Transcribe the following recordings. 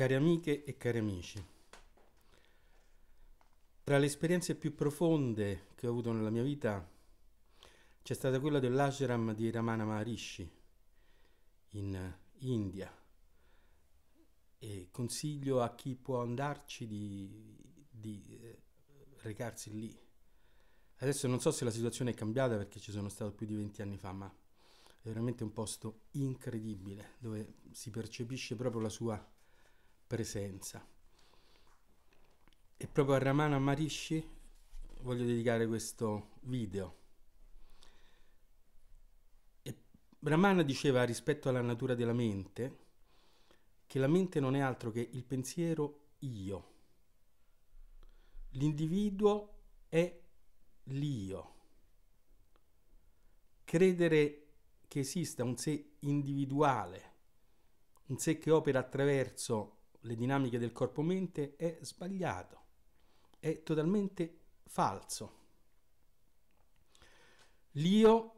Cari amiche e cari amici, tra le esperienze più profonde che ho avuto nella mia vita c'è stata quella dell'ashram di Ramana Maharishi in India e consiglio a chi può andarci di, di eh, recarsi lì. Adesso non so se la situazione è cambiata perché ci sono stato più di 20 anni fa, ma è veramente un posto incredibile dove si percepisce proprio la sua presenza. E proprio a Ramana Marishi voglio dedicare questo video. E Ramana diceva rispetto alla natura della mente che la mente non è altro che il pensiero io. L'individuo è l'io. Credere che esista un sé individuale, un sé che opera attraverso le dinamiche del corpo-mente è sbagliato, è totalmente falso. L'io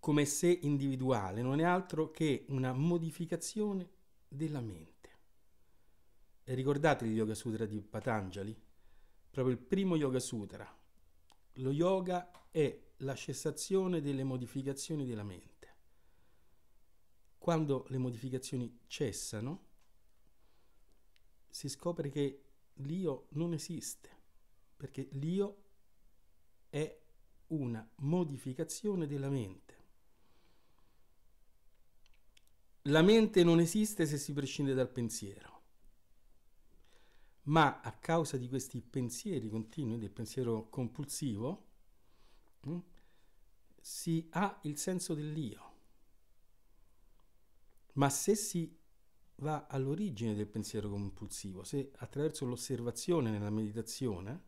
come sé individuale non è altro che una modificazione della mente. E ricordate il Yoga Sutra di Patanjali? Proprio il primo Yoga Sutra. Lo yoga è la cessazione delle modificazioni della mente. Quando le modificazioni cessano, si scopre che l'io non esiste, perché l'io è una modificazione della mente. La mente non esiste se si prescinde dal pensiero, ma a causa di questi pensieri continui, del pensiero compulsivo, mm, si ha il senso dell'io. Ma se si va all'origine del pensiero compulsivo, se attraverso l'osservazione nella meditazione,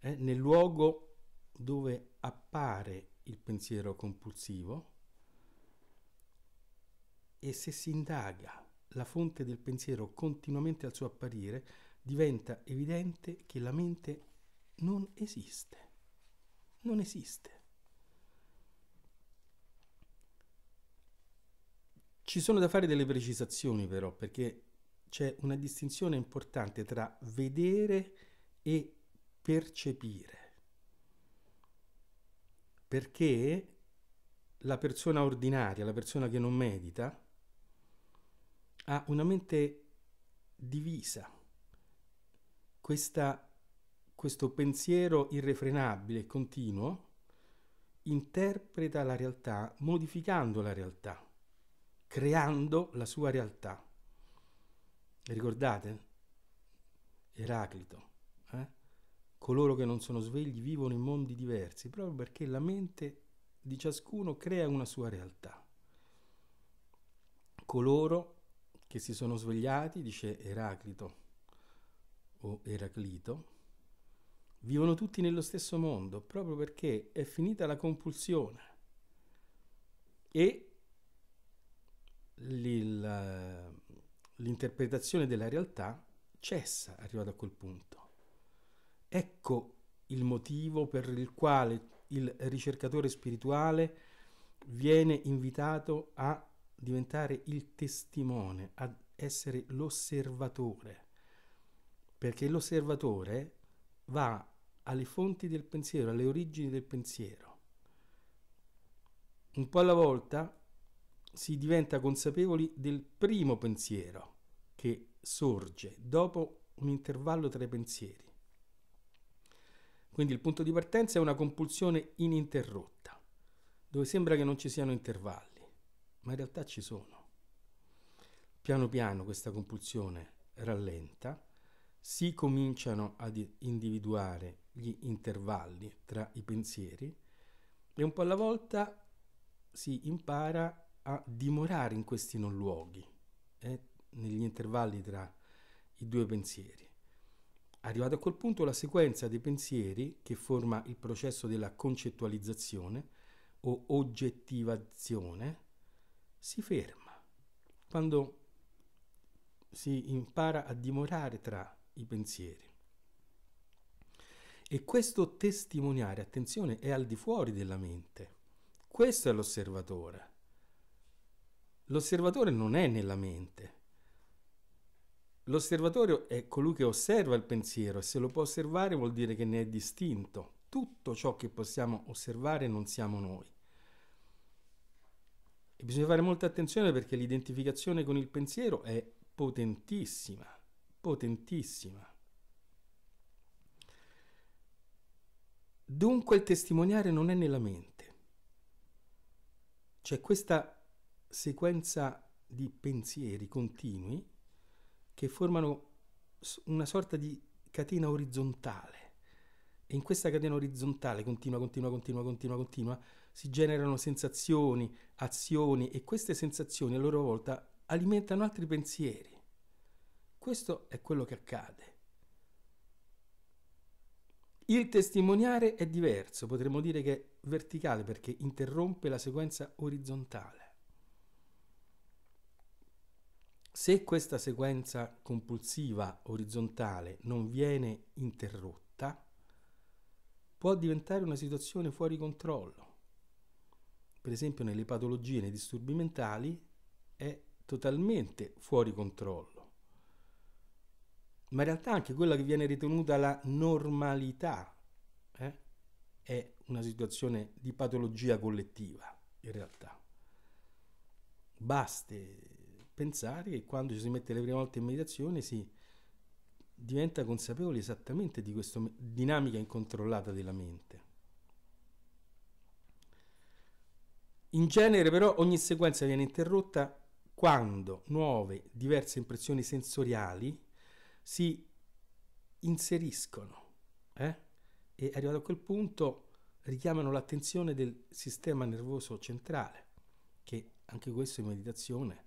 eh, nel luogo dove appare il pensiero compulsivo, e se si indaga la fonte del pensiero continuamente al suo apparire, diventa evidente che la mente non esiste. Non esiste. Ci sono da fare delle precisazioni però perché c'è una distinzione importante tra vedere e percepire. Perché la persona ordinaria, la persona che non medita, ha una mente divisa. Questa, questo pensiero irrefrenabile e continuo interpreta la realtà modificando la realtà creando la sua realtà. Ricordate? Eraclito. Eh? Coloro che non sono svegli vivono in mondi diversi, proprio perché la mente di ciascuno crea una sua realtà. Coloro che si sono svegliati, dice Eraclito o Eraclito, vivono tutti nello stesso mondo, proprio perché è finita la compulsione e l'interpretazione della realtà cessa arrivato a quel punto. Ecco il motivo per il quale il ricercatore spirituale viene invitato a diventare il testimone, ad essere l'osservatore, perché l'osservatore va alle fonti del pensiero, alle origini del pensiero. Un po' alla volta si diventa consapevoli del primo pensiero che sorge dopo un intervallo tra i pensieri. Quindi il punto di partenza è una compulsione ininterrotta, dove sembra che non ci siano intervalli, ma in realtà ci sono. Piano piano questa compulsione rallenta, si cominciano ad individuare gli intervalli tra i pensieri e un po' alla volta si impara a dimorare in questi non luoghi, eh, negli intervalli tra i due pensieri. Arrivato a quel punto la sequenza dei pensieri che forma il processo della concettualizzazione o oggettivazione si ferma. Quando si impara a dimorare tra i pensieri. E questo testimoniare, attenzione, è al di fuori della mente. Questo è l'osservatore. L'osservatore non è nella mente. L'osservatore è colui che osserva il pensiero e se lo può osservare vuol dire che ne è distinto. Tutto ciò che possiamo osservare non siamo noi. E bisogna fare molta attenzione perché l'identificazione con il pensiero è potentissima, potentissima. Dunque il testimoniare non è nella mente. C'è questa sequenza di pensieri continui che formano una sorta di catena orizzontale. E in questa catena orizzontale continua, continua, continua, continua, continua, si generano sensazioni, azioni e queste sensazioni a loro volta alimentano altri pensieri. Questo è quello che accade. Il testimoniare è diverso, potremmo dire che è verticale perché interrompe la sequenza orizzontale. Se questa sequenza compulsiva orizzontale non viene interrotta, può diventare una situazione fuori controllo. Per esempio nelle patologie, nei disturbi mentali, è totalmente fuori controllo. Ma in realtà anche quella che viene ritenuta la normalità eh, è una situazione di patologia collettiva, in realtà. Baste pensare che quando ci si mette le prime volte in meditazione si diventa consapevoli esattamente di questa dinamica incontrollata della mente. In genere però ogni sequenza viene interrotta quando nuove, diverse impressioni sensoriali si inseriscono eh? e arrivato a quel punto richiamano l'attenzione del sistema nervoso centrale, che anche questo in meditazione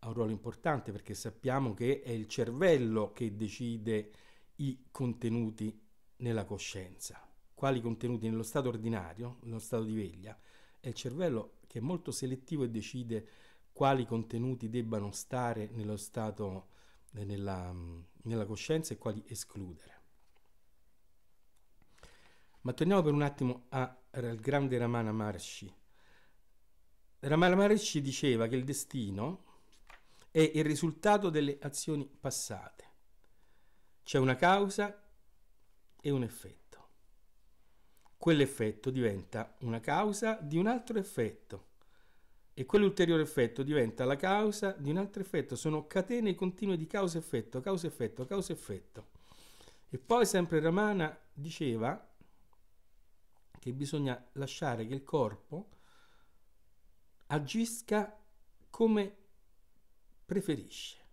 ha un ruolo importante perché sappiamo che è il cervello che decide i contenuti nella coscienza. Quali contenuti nello stato ordinario, nello stato di veglia, è il cervello che è molto selettivo e decide quali contenuti debbano stare nello stato, eh, nella, mm, nella coscienza e quali escludere. Ma torniamo per un attimo al grande Ramana Maharshi. Ramana Maharshi diceva che il destino, è il risultato delle azioni passate. C'è una causa e un effetto. Quell'effetto diventa una causa di un altro effetto e quell'ulteriore effetto diventa la causa di un altro effetto. Sono catene continue di causa-effetto, causa-effetto, causa-effetto. E poi sempre Ramana diceva che bisogna lasciare che il corpo agisca come preferisce.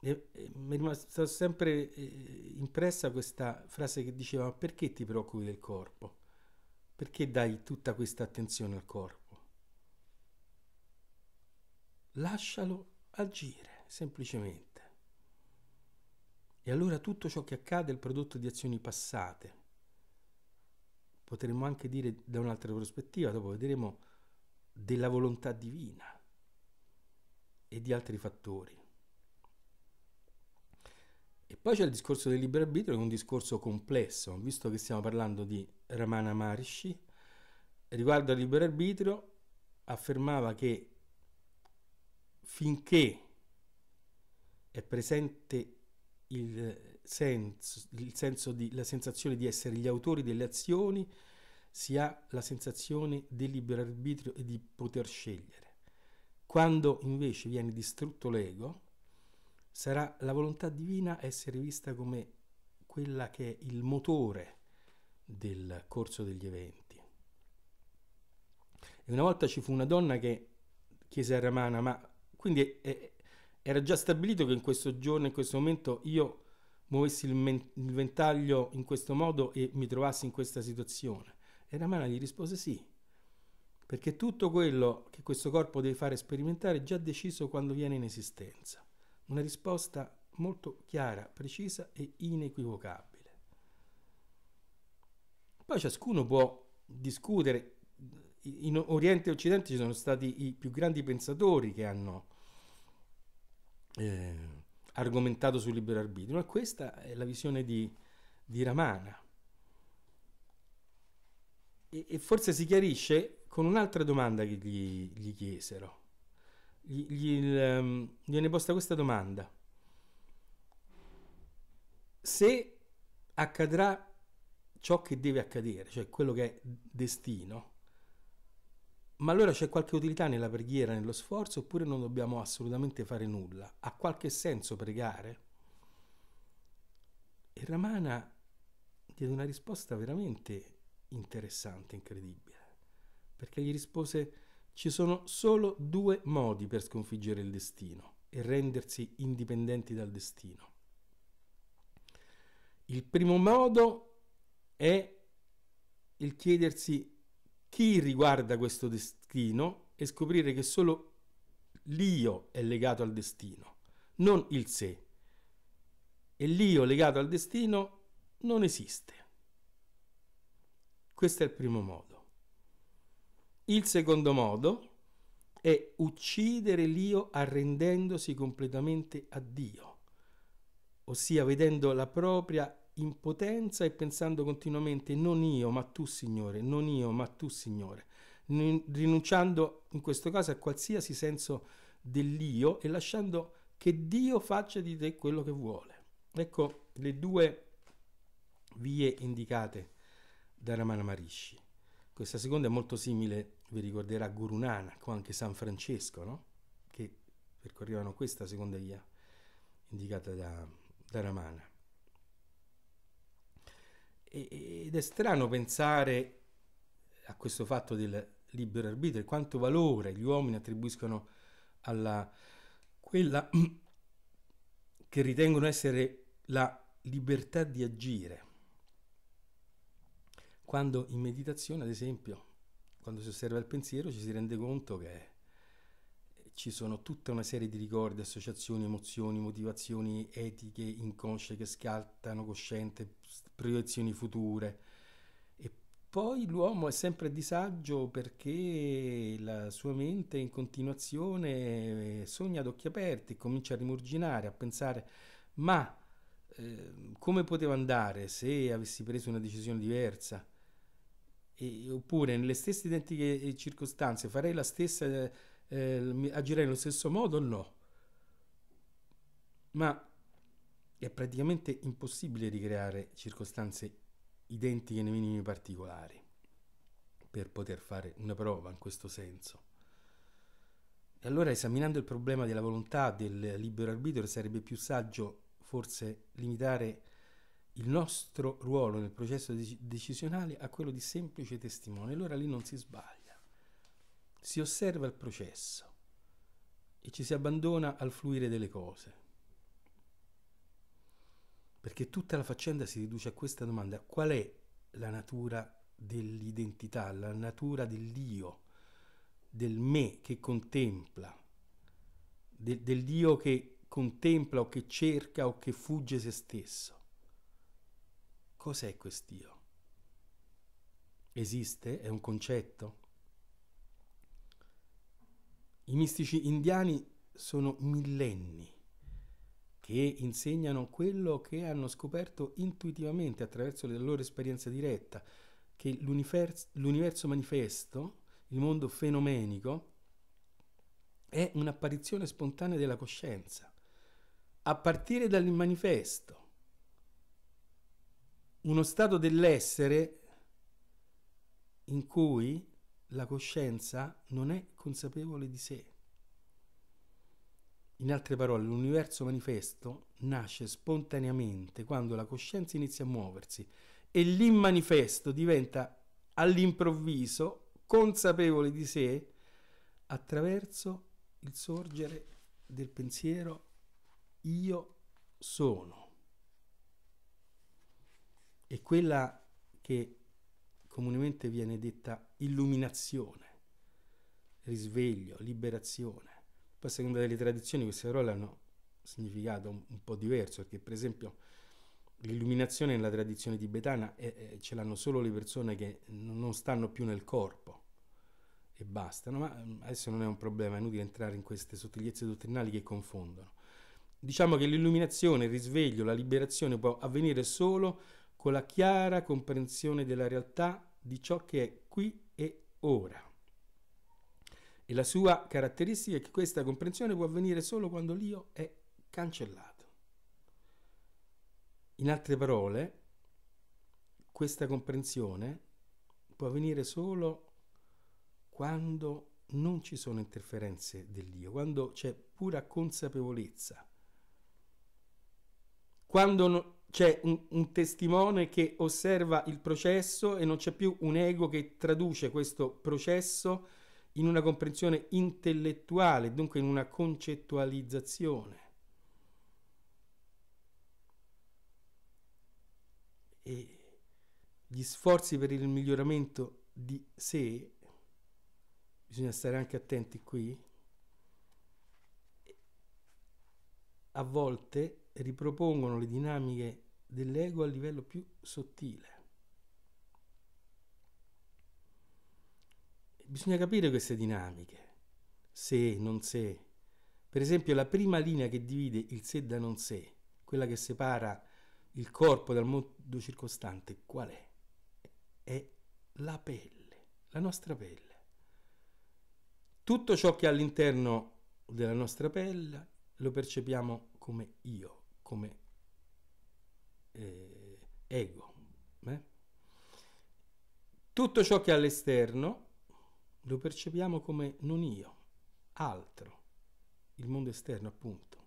E, e mi è rimasta sempre eh, impressa questa frase che diceva perché ti preoccupi del corpo? Perché dai tutta questa attenzione al corpo? Lascialo agire, semplicemente. E allora tutto ciò che accade è il prodotto di azioni passate. Potremmo anche dire da un'altra prospettiva, dopo vedremo, della volontà divina e di altri fattori. E poi c'è il discorso del libero arbitrio, che è un discorso complesso, visto che stiamo parlando di Ramana Maharishi, riguardo al libero arbitrio affermava che finché è presente il senso, il senso di, la sensazione di essere gli autori delle azioni, si ha la sensazione del libero arbitrio e di poter scegliere. Quando invece viene distrutto l'ego, sarà la volontà divina essere vista come quella che è il motore del corso degli eventi. E una volta ci fu una donna che chiese a Ramana, ma quindi eh, era già stabilito che in questo giorno, in questo momento, io muovessi il, men- il ventaglio in questo modo e mi trovassi in questa situazione. E Ramana gli rispose sì, perché tutto quello che questo corpo deve fare sperimentare è già deciso quando viene in esistenza. Una risposta molto chiara, precisa e inequivocabile. Poi ciascuno può discutere, in Oriente e Occidente ci sono stati i più grandi pensatori che hanno eh, argomentato sul libero arbitrio, ma questa è la visione di, di Ramana. E, e forse si chiarisce con un'altra domanda che gli, gli chiesero. Gli, gli, gli, ehm, viene posta questa domanda. Se accadrà ciò che deve accadere, cioè quello che è destino, ma allora c'è qualche utilità nella preghiera, nello sforzo, oppure non dobbiamo assolutamente fare nulla? Ha qualche senso pregare? E Ramana diede una risposta veramente interessante, incredibile perché gli rispose ci sono solo due modi per sconfiggere il destino e rendersi indipendenti dal destino. Il primo modo è il chiedersi chi riguarda questo destino e scoprire che solo l'io è legato al destino, non il sé. E l'io legato al destino non esiste. Questo è il primo modo. Il secondo modo è uccidere l'io arrendendosi completamente a Dio, ossia vedendo la propria impotenza e pensando continuamente non io ma tu Signore, non io ma tu Signore, rinunciando in questo caso a qualsiasi senso dell'io e lasciando che Dio faccia di te quello che vuole. Ecco le due vie indicate da Ramana Marishi. Questa seconda è molto simile vi ricorderà Guru Nanak o anche San Francesco, no? che percorrevano questa seconda via indicata da, da Ramana. E, ed è strano pensare a questo fatto del libero arbitrio e quanto valore gli uomini attribuiscono alla quella che ritengono essere la libertà di agire. Quando in meditazione, ad esempio, quando si osserva il pensiero ci si rende conto che ci sono tutta una serie di ricordi, associazioni, emozioni, motivazioni etiche, inconsce che scattano, cosciente, proiezioni future. E poi l'uomo è sempre a disagio perché la sua mente in continuazione sogna ad occhi aperti, e comincia a rimurginare, a pensare ma eh, come poteva andare se avessi preso una decisione diversa? e, oppure nelle stesse identiche eh, circostanze farei la stessa, eh, eh agirei nello stesso modo? No. Ma è praticamente impossibile ricreare circostanze identiche nei minimi particolari per poter fare una prova in questo senso. E allora esaminando il problema della volontà del libero arbitrio sarebbe più saggio forse limitare il nostro ruolo nel processo decisionale a quello di semplice testimone. Allora lì non si sbaglia, si osserva il processo e ci si abbandona al fluire delle cose. Perché tutta la faccenda si riduce a questa domanda, qual è la natura dell'identità, la natura dell'io, del me che contempla, de- dell'io che contempla o che cerca o che fugge se stesso? Cos'è quest'io? Esiste? È un concetto? I mistici indiani sono millenni che insegnano quello che hanno scoperto intuitivamente attraverso la loro esperienza diretta, che l'universo, manifesto, il mondo fenomenico, è un'apparizione spontanea della coscienza, a partire dal manifesto uno stato dell'essere in cui la coscienza non è consapevole di sé. In altre parole, l'universo manifesto nasce spontaneamente quando la coscienza inizia a muoversi e l'immanifesto diventa all'improvviso consapevole di sé attraverso il sorgere del pensiero io sono è quella che comunemente viene detta illuminazione, risveglio, liberazione. Poi a seconda delle tradizioni queste parole hanno significato un, un po' diverso, perché per esempio l'illuminazione nella tradizione tibetana è, eh, è, eh, ce l'hanno solo le persone che non stanno più nel corpo e bastano, ma mm, adesso non è un problema, è inutile entrare in queste sottigliezze dottrinali che confondono. Diciamo che l'illuminazione, il risveglio, la liberazione può avvenire solo con la chiara comprensione della realtà di ciò che è qui e ora. E la sua caratteristica è che questa comprensione può avvenire solo quando l'io è cancellato. In altre parole, questa comprensione può avvenire solo quando non ci sono interferenze dell'io, quando c'è pura consapevolezza, quando no, c'è un, un, testimone che osserva il processo e non c'è più un ego che traduce questo processo in una comprensione intellettuale, dunque in una concettualizzazione. E gli sforzi per il miglioramento di sé, bisogna stare anche attenti qui, a volte ripropongono le dinamiche dell'ego a livello più sottile. Bisogna capire queste dinamiche, se, non se. Per esempio la prima linea che divide il sé da non sé, quella che separa il corpo dal mondo circostante, qual è? È la pelle, la nostra pelle. Tutto ciò che è all'interno della nostra pelle lo percepiamo come io come eh, ego. Eh? Tutto ciò che è all'esterno lo percepiamo come non io, altro, il mondo esterno appunto.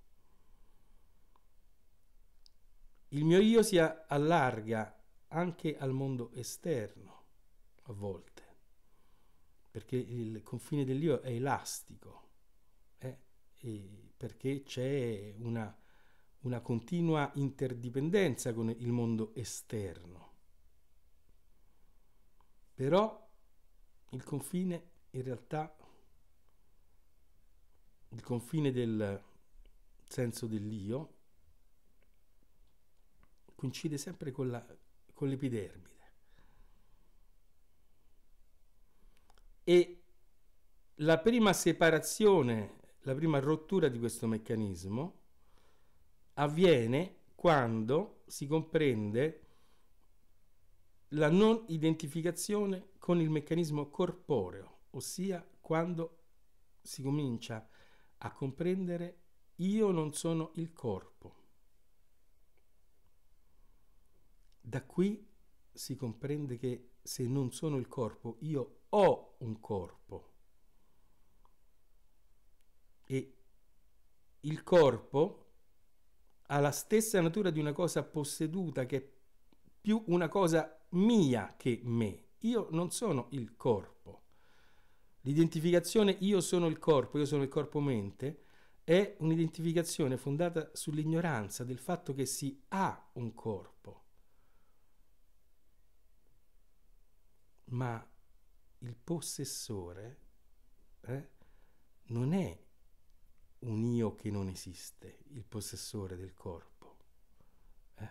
Il mio io si allarga anche al mondo esterno a volte, perché il confine dell'io è elastico, eh? perché c'è una una continua interdipendenza con il mondo esterno. Però il confine in realtà, il confine del senso dell'io, coincide sempre con, la, con l'epidermide. E la prima separazione, la prima rottura di questo meccanismo avviene quando si comprende la non identificazione con il meccanismo corporeo, ossia quando si comincia a comprendere io non sono il corpo. Da qui si comprende che se non sono il corpo, io ho un corpo. E il corpo ha la stessa natura di una cosa posseduta che è più una cosa mia che me. Io non sono il corpo. L'identificazione io sono il corpo, io sono il corpo-mente è un'identificazione fondata sull'ignoranza del fatto che si ha un corpo. Ma il possessore eh, non è un io che non esiste, il possessore del corpo. Eh?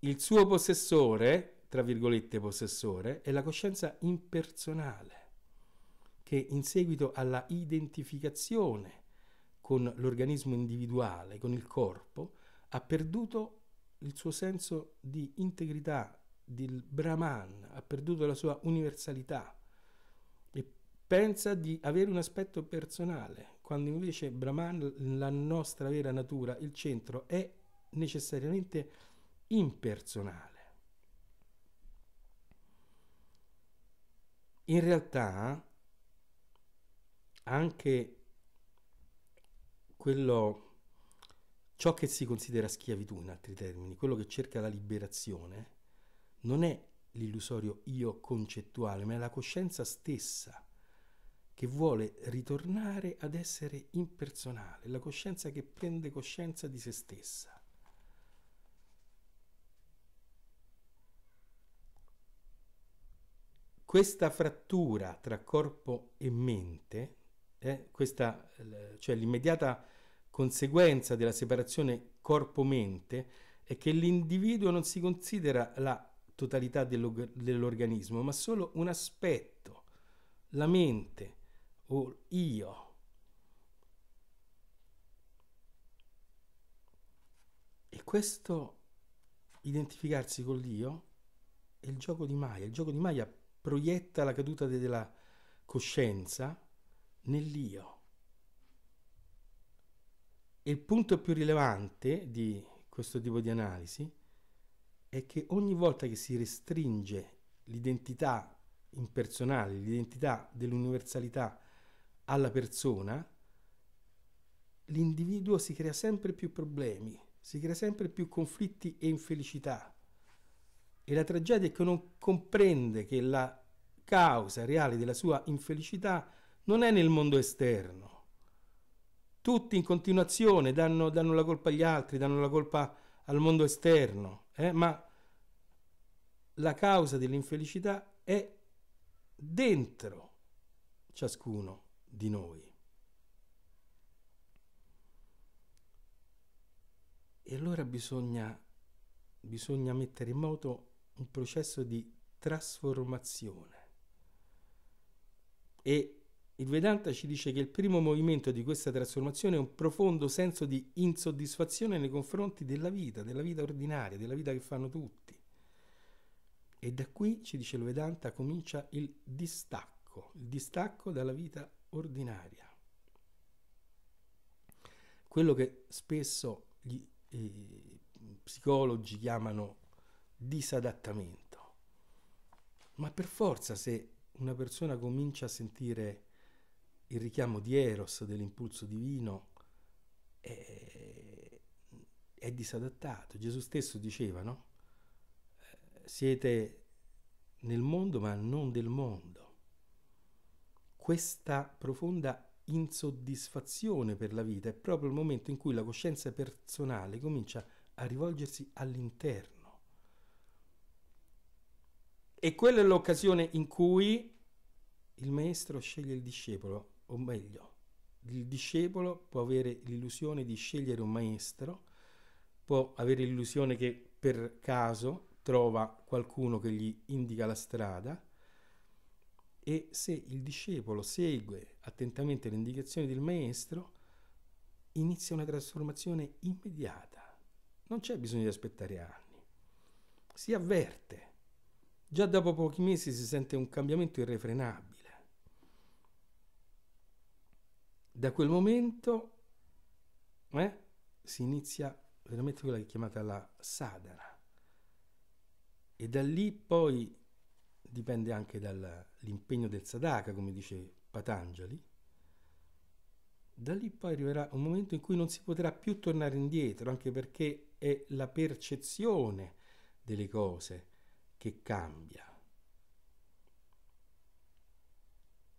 Il suo possessore, tra virgolette possessore, è la coscienza impersonale, che in seguito alla identificazione con l'organismo individuale, con il corpo, ha perduto il suo senso di integrità, del Brahman, ha perduto la sua universalità pensa di avere un aspetto personale, quando invece Brahman, la nostra vera natura, il centro, è necessariamente impersonale. In realtà anche quello, ciò che si considera schiavitù, in altri termini, quello che cerca la liberazione, non è l'illusorio io concettuale, ma è la coscienza stessa che vuole ritornare ad essere impersonale, la coscienza che prende coscienza di se stessa. Questa frattura tra corpo e mente, eh, questa, cioè l'immediata conseguenza della separazione corpo-mente, è che l'individuo non si considera la totalità dell'organismo, ma solo un aspetto, la mente, o io. E questo identificarsi con l'io è il gioco di Maya. Il gioco di Maya proietta la caduta della coscienza nell'io. E il punto più rilevante di questo tipo di analisi è che ogni volta che si restringe l'identità impersonale, l'identità dell'universalità alla persona, l'individuo si crea sempre più problemi, si crea sempre più conflitti e infelicità. E la tragedia è che non comprende che la causa reale della sua infelicità non è nel mondo esterno. Tutti in continuazione danno, danno la colpa agli altri, danno la colpa al mondo esterno, eh? ma la causa dell'infelicità è dentro ciascuno di noi. E allora bisogna, bisogna mettere in moto un processo di trasformazione. E il Vedanta ci dice che il primo movimento di questa trasformazione è un profondo senso di insoddisfazione nei confronti della vita, della vita ordinaria, della vita che fanno tutti. E da qui, ci dice il Vedanta, comincia il distacco, il distacco dalla vita ordinaria. Quello che spesso gli eh, psicologi chiamano disadattamento. Ma per forza se una persona comincia a sentire il richiamo di Eros, dell'impulso divino, è, è disadattato. Gesù stesso diceva, no? Eh, siete nel mondo ma non del mondo questa profonda insoddisfazione per la vita è proprio il momento in cui la coscienza personale comincia a rivolgersi all'interno. E quella è l'occasione in cui il maestro sceglie il discepolo, o meglio, il discepolo può avere l'illusione di scegliere un maestro, può avere l'illusione che per caso trova qualcuno che gli indica la strada, e se il discepolo segue attentamente le indicazioni del maestro, inizia una trasformazione immediata. Non c'è bisogno di aspettare anni. Si avverte. Già dopo pochi mesi si sente un cambiamento irrefrenabile. Da quel momento eh, si inizia veramente quella che è chiamata la sadhana. E da lì poi dipende anche dall'impegno del sadhaka, come dice Patanjali, da lì poi arriverà un momento in cui non si potrà più tornare indietro, anche perché è la percezione delle cose che cambia.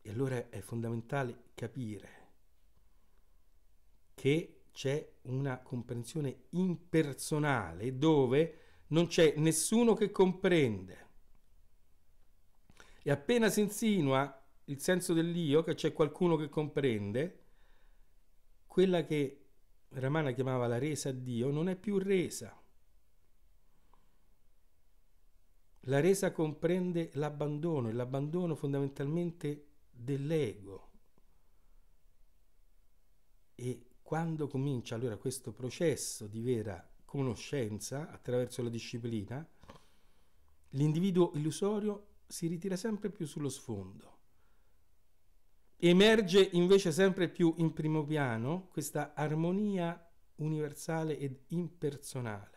E allora è fondamentale capire che c'è una comprensione impersonale dove non c'è nessuno che comprende. E appena si insinua il senso dell'io, che c'è qualcuno che comprende, quella che Ramana chiamava la resa a Dio non è più resa. La resa comprende l'abbandono, e l'abbandono fondamentalmente dell'ego. E quando comincia allora questo processo di vera conoscenza attraverso la disciplina, l'individuo illusorio si ritira sempre più sullo sfondo. Emerge invece sempre più in primo piano questa armonia universale ed impersonale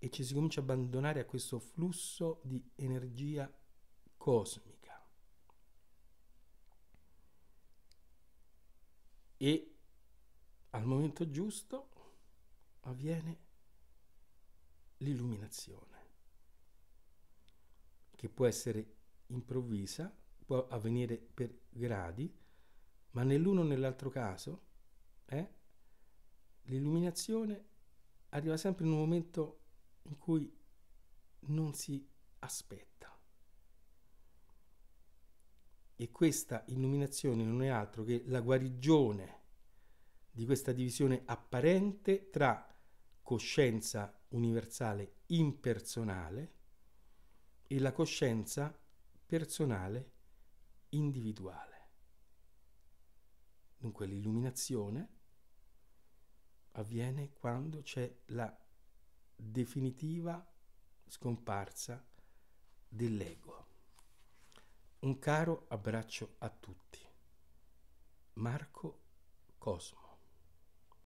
e ci si comincia a abbandonare a questo flusso di energia cosmica. E al momento giusto avviene l'illuminazione che può essere improvvisa, può avvenire per gradi, ma nell'uno o nell'altro caso eh, l'illuminazione arriva sempre in un momento in cui non si aspetta. E questa illuminazione non è altro che la guarigione di questa divisione apparente tra coscienza universale impersonale e la coscienza personale individuale. Dunque l'illuminazione avviene quando c'è la definitiva scomparsa dell'ego. Un caro abbraccio a tutti. Marco Cosmo.